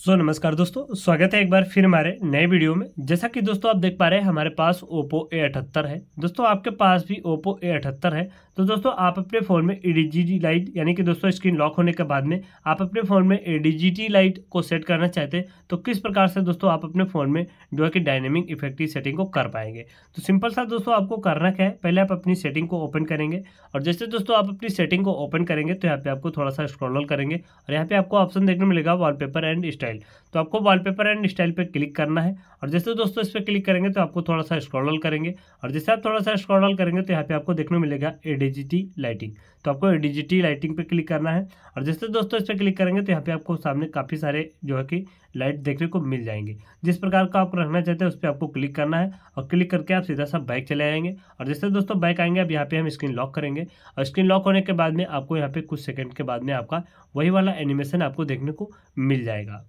सो so, नमस्कार दोस्तों स्वागत है एक बार फिर हमारे नए वीडियो में जैसा कि दोस्तों आप देख पा रहे हैं हमारे पास ओप्पो ए अठहत्तर है दोस्तों आपके पास भी ओप्पो ए अठहत्तर है तो दोस्तों आप अपने फ़ोन में ए लाइट यानी कि दोस्तों स्क्रीन लॉक होने के बाद में आप अपने फ़ोन में ए लाइट को सेट करना चाहते हैं तो किस प्रकार से दोस्तों आप अपने फ़ोन में जो है कि डायनेमिक इफेक्ट की सेटिंग को कर पाएंगे तो सिंपल सा दोस्तों आपको करना क्या है पहले आप अपनी सेटिंग को ओपन करेंगे और जैसे दोस्तों आप अपनी सेटिंग को ओपन करेंगे तो यहाँ पर आपको थोड़ा सा स्क्रॉल करेंगे और यहाँ पर आपको ऑप्शन देखने मिलेगा वॉलपेपर एंड स्टाइल स्टाइल तो आपको वॉलपेपर एंड स्टाइल पे क्लिक करना है और जैसे दोस्तों इस पर क्लिक करेंगे तो आपको थोड़ा सा स्क्रॉल करेंगे और जैसे आप थोड़ा सा स्क्रॉल करेंगे तो यहाँ पे आपको देखने मिलेगा एडिजिटी लाइटिंग तो आपको एडिजिटी लाइटिंग पे क्लिक करना है और जैसे दोस्तों इस पर क्लिक करेंगे तो यहाँ पे आपको सामने काफ़ी सारे जो है कि लाइट देखने को मिल जाएंगे जिस प्रकार का आप रखना चाहते हैं उस पर आपको क्लिक करना है और क्लिक करके आप सीधा सा बाइक चले आएंगे और जैसे दोस्तों बाइक आएंगे अब यहाँ पे हम स्क्रीन लॉक करेंगे और स्क्रीन लॉक होने के बाद में आपको यहाँ पे कुछ सेकंड के बाद में आपका वही वाला एनिमेशन आपको देखने को मिल जाएगा